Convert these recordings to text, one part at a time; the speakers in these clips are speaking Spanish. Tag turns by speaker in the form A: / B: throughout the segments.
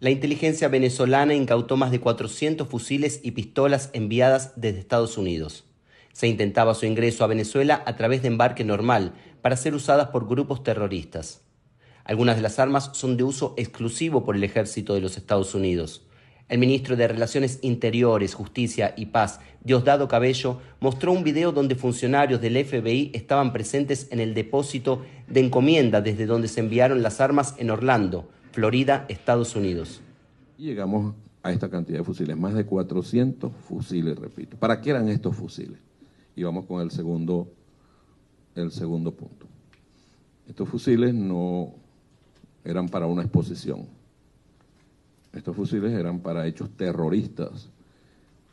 A: La inteligencia venezolana incautó más de 400 fusiles y pistolas enviadas desde Estados Unidos. Se intentaba su ingreso a Venezuela a través de embarque normal para ser usadas por grupos terroristas. Algunas de las armas son de uso exclusivo por el ejército de los Estados Unidos. El ministro de Relaciones Interiores, Justicia y Paz, Diosdado Cabello, mostró un video donde funcionarios del FBI estaban presentes en el depósito de encomienda desde donde se enviaron las armas en Orlando, Florida, Estados Unidos.
B: Y llegamos a esta cantidad de fusiles, más de 400 fusiles, repito. ¿Para qué eran estos fusiles? Y vamos con el segundo, el segundo punto. Estos fusiles no eran para una exposición. Estos fusiles eran para hechos terroristas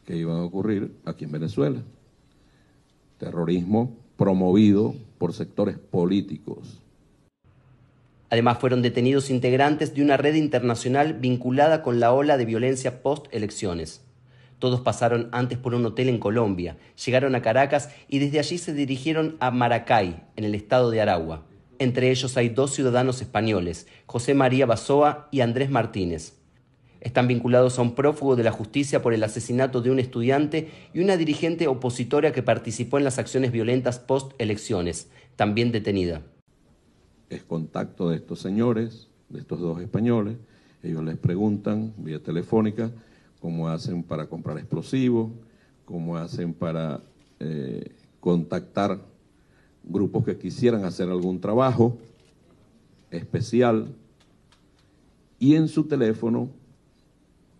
B: que iban a ocurrir aquí en Venezuela. Terrorismo promovido por sectores políticos
A: Además, fueron detenidos integrantes de una red internacional vinculada con la ola de violencia post-elecciones. Todos pasaron antes por un hotel en Colombia, llegaron a Caracas y desde allí se dirigieron a Maracay, en el estado de Aragua. Entre ellos hay dos ciudadanos españoles, José María Basoa y Andrés Martínez. Están vinculados a un prófugo de la justicia por el asesinato de un estudiante y una dirigente opositora que participó en las acciones violentas post-elecciones, también detenida
B: es contacto de estos señores, de estos dos españoles. Ellos les preguntan vía telefónica cómo hacen para comprar explosivos, cómo hacen para eh, contactar grupos que quisieran hacer algún trabajo especial. Y en su teléfono,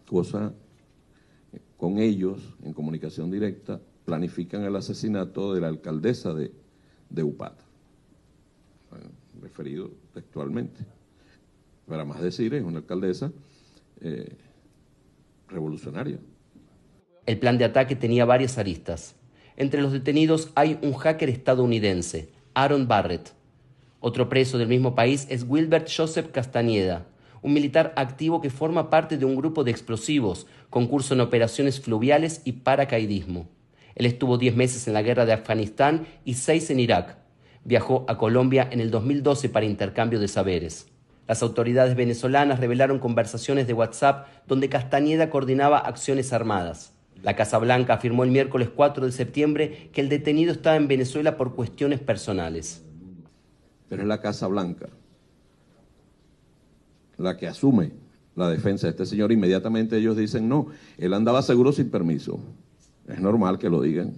B: cosa con ellos, en comunicación directa, planifican el asesinato de la alcaldesa de, de Upata referido textualmente. Para más decir, es una
A: alcaldesa eh, revolucionaria. El plan de ataque tenía varias aristas. Entre los detenidos hay un hacker estadounidense, Aaron Barrett. Otro preso del mismo país es Wilbert Joseph Castañeda, un militar activo que forma parte de un grupo de explosivos ...concurso en operaciones fluviales y paracaidismo. Él estuvo 10 meses en la guerra de Afganistán y 6 en Irak viajó a Colombia en el 2012 para intercambio de saberes. Las autoridades venezolanas revelaron conversaciones de WhatsApp donde Castañeda coordinaba acciones armadas. La Casa Blanca afirmó el miércoles 4 de septiembre que el detenido estaba en Venezuela por cuestiones personales. Pero es la Casa Blanca
B: la que asume la defensa de este señor. Inmediatamente ellos dicen, no, él andaba seguro sin permiso. Es normal que lo digan.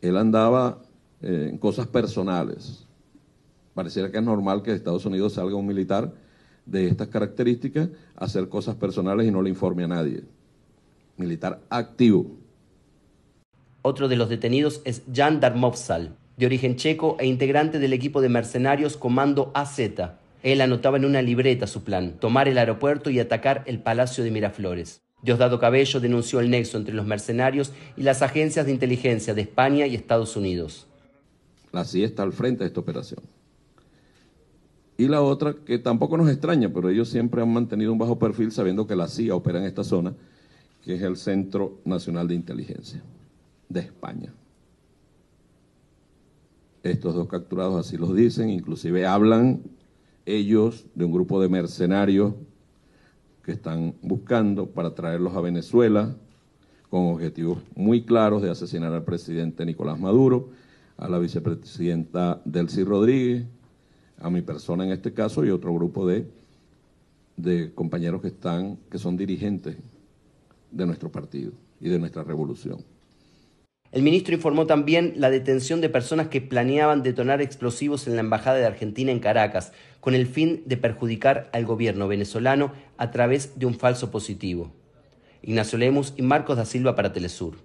B: Él andaba eh, en cosas personales. Pareciera que es normal que de Estados Unidos salga un militar de estas características hacer cosas personales y no le informe a nadie. Militar activo.
A: Otro de los detenidos es Jan Darmovsal, de origen checo e integrante del equipo de mercenarios Comando AZ. Él anotaba en una libreta su plan, tomar el aeropuerto y atacar el Palacio de Miraflores. Diosdado Cabello denunció el nexo entre los mercenarios y las agencias de inteligencia de España y Estados Unidos.
B: La CIA está al frente de esta operación. Y la otra, que tampoco nos extraña, pero ellos siempre han mantenido un bajo perfil sabiendo que la CIA opera en esta zona, que es el Centro Nacional de Inteligencia de España. Estos dos capturados así los dicen, inclusive hablan ellos de un grupo de mercenarios que están buscando para traerlos a Venezuela con objetivos muy claros de asesinar al presidente Nicolás Maduro a la vicepresidenta Delcy Rodríguez, a mi persona en este caso y otro grupo de, compañeros que, están, que son dirigentes de nuestro partido y de nuestra revolución.
A: El ministro informó también la detención de personas que planeaban detonar explosivos en la Embajada de Argentina en Caracas, con el fin de perjudicar al gobierno venezolano a través de un falso positivo. Ignacio Lemus y Marcos da Silva para Telesur.